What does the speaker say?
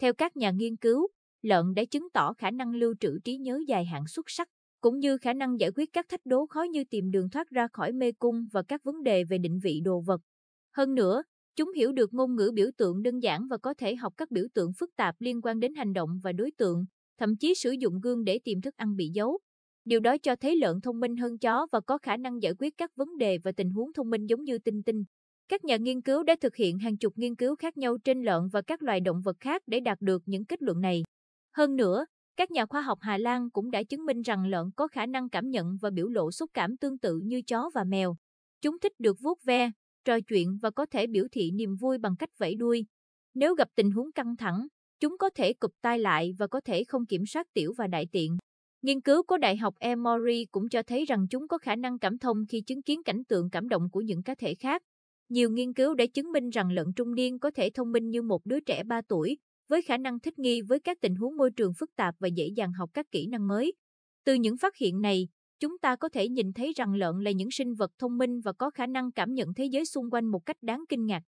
Theo các nhà nghiên cứu, lợn đã chứng tỏ khả năng lưu trữ trí nhớ dài hạn xuất sắc, cũng như khả năng giải quyết các thách đố khó như tìm đường thoát ra khỏi mê cung và các vấn đề về định vị đồ vật. Hơn nữa, chúng hiểu được ngôn ngữ biểu tượng đơn giản và có thể học các biểu tượng phức tạp liên quan đến hành động và đối tượng, thậm chí sử dụng gương để tìm thức ăn bị giấu. Điều đó cho thấy lợn thông minh hơn chó và có khả năng giải quyết các vấn đề và tình huống thông minh giống như tinh tinh. Các nhà nghiên cứu đã thực hiện hàng chục nghiên cứu khác nhau trên lợn và các loài động vật khác để đạt được những kết luận này. Hơn nữa, các nhà khoa học Hà Lan cũng đã chứng minh rằng lợn có khả năng cảm nhận và biểu lộ xúc cảm tương tự như chó và mèo. Chúng thích được vuốt ve, trò chuyện và có thể biểu thị niềm vui bằng cách vẫy đuôi. Nếu gặp tình huống căng thẳng, chúng có thể cụp tai lại và có thể không kiểm soát tiểu và đại tiện. Nghiên cứu của Đại học Emory cũng cho thấy rằng chúng có khả năng cảm thông khi chứng kiến cảnh tượng cảm động của những cá thể khác. Nhiều nghiên cứu đã chứng minh rằng lợn trung niên có thể thông minh như một đứa trẻ 3 tuổi, với khả năng thích nghi với các tình huống môi trường phức tạp và dễ dàng học các kỹ năng mới. Từ những phát hiện này, chúng ta có thể nhìn thấy rằng lợn là những sinh vật thông minh và có khả năng cảm nhận thế giới xung quanh một cách đáng kinh ngạc.